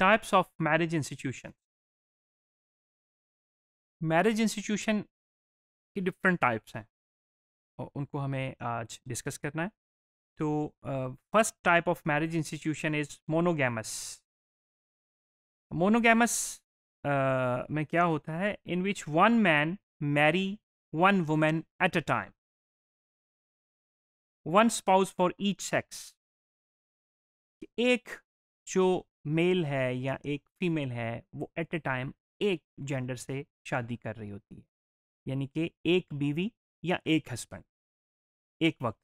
Types of marriage institution marriage institution की different types हैं और उनको हमें आज डिस्कस करना है तो first type of marriage institution is monogamous monogamous में क्या होता है in which one man marry one women at a time one spouse for each sex एक जो मेल है या एक फीमेल है वो एट ए टाइम एक जेंडर से शादी कर रही होती है यानी कि एक बीवी या एक हस्बैंड एक वक्त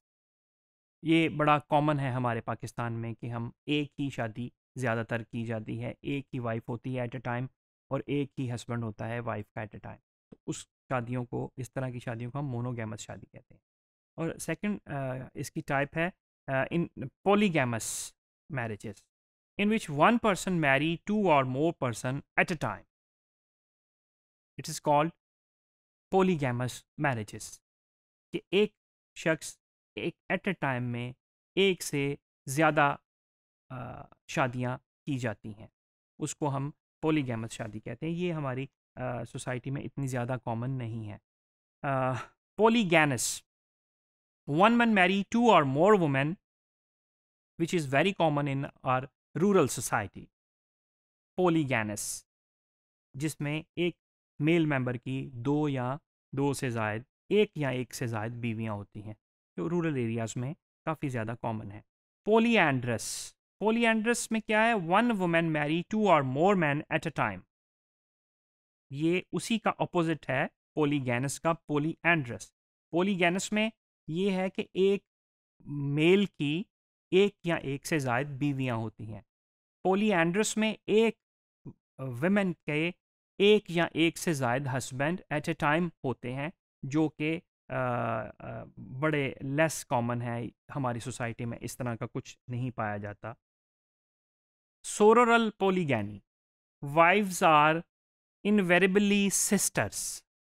ये बड़ा कॉमन है हमारे पाकिस्तान में कि हम एक ही शादी ज़्यादातर की जाती है एक ही वाइफ होती है एट ए टाइम और एक ही हस्बैंड होता है वाइफ का एट ए टाइम तो उस शादियों को इस तरह की शादियों को हम मोनोगैमस शादी कहते हैं और सेकंड इसकी टाइप है in polygamous marriages in which one person marry two or more person at a time. It is called polygamous marriages कि एक शख्स एक एट ए टाइम में एक से ज़्यादा शादियाँ की जाती हैं उसको हम पोलीगैमस शादी कहते हैं ये हमारी सोसाइटी में इतनी ज़्यादा कॉमन नहीं है polygynous one man marry two और more women which is very common in our rural society polygynous जिसमें एक मेल मेंबर की दो या दो से जायद एक या एक से जायद बीवियां होती हैं जो रूरल एरियाज में काफ़ी ज़्यादा कॉमन है पोलियड्रस पोलियड्रस में क्या है वन वुमेन मैरी टू और more man at a time ये उसी का अपोजिट है पोलीगैनस का पोलीएंड्रस पोलीगैनस में ये है कि एक मेल की एक या एक से ज़ायद बीवियाँ होती हैं एंड्रस में एक वेमेन के एक या एक से ज़ायद हस्बैंड एट ए टाइम होते हैं जो कि बड़े लेस कॉमन है हमारी सोसाइटी में इस तरह का कुछ नहीं पाया जाता sororal polygyny wives are invariably sisters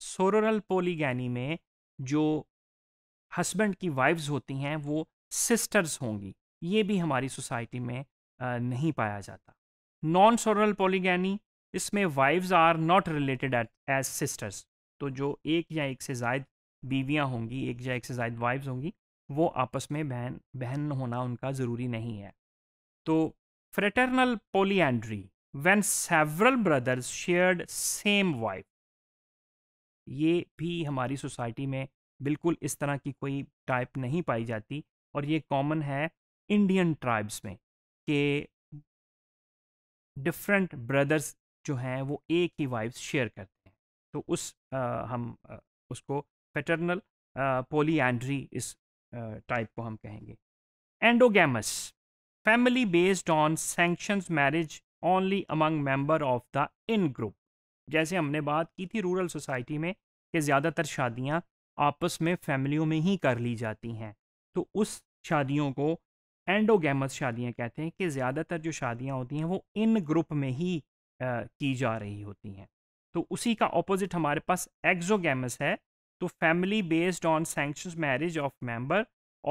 sororal polygyny में जो हस्बैंड की वाइव्स होती हैं वो सिस्टर्स होंगी ये भी हमारी सोसाइटी में नहीं पाया जाता नॉन सोरल पोलीगैनी इसमें wives are not related as sisters तो जो एक या एक से जायद बीवियाँ होंगी एक या एक से जायद वाइव्स होंगी वो आपस में बहन बहन होना उनका ज़रूरी नहीं है तो fraternal polyandry when several brothers shared same wife ये भी हमारी सोसाइटी में बिल्कुल इस तरह की कोई टाइप नहीं पाई जाती और ये कॉमन है इंडियन ट्राइब्स में के डिफरेंट ब्रदर्स जो हैं वो एक ही वाइफ शेयर करते हैं तो उस आ, हम आ, उसको पोली एंड्री इस टाइप को हम कहेंगे endogamous family based on sanction marriage only among member of the in group जैसे हमने बात की थी रूरल सोसाइटी में कि ज़्यादातर शादियाँ आपस में फैमिलियों में ही कर ली जाती हैं तो उस शादियों को एंडोगेमस शादियाँ कहते हैं कि ज़्यादातर जो शादियाँ होती हैं वो इन ग्रुप में ही आ, की जा रही होती हैं तो उसी का ऑपोजिट हमारे पास एक्जोगेमस है तो family based on sanction marriage of member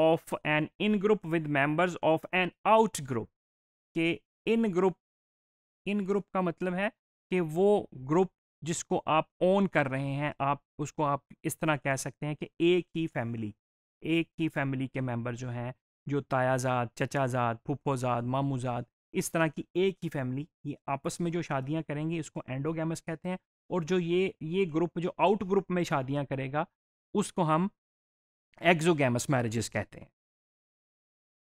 of an in group with members of an out group के इन ग्रुप इन ग्रुप का मतलब है कि वो ग्रुप जिसको आप ओन कर रहे हैं आप उसको आप इस तरह कह सकते हैं कि एक ही फैमिली एक ही फैमिली के मेंबर जो हैं जो तायाजाद चचाजाद फुप्पोजाद मामूजाद इस तरह की एक ही फैमिली ये आपस में जो शादियाँ करेंगे इसको एंडोगेमस कहते हैं और जो ये ये ग्रुप जो आउट ग्रुप में शादियाँ करेगा उसको हम एक्जोगैमस मैरिजेस कहते हैं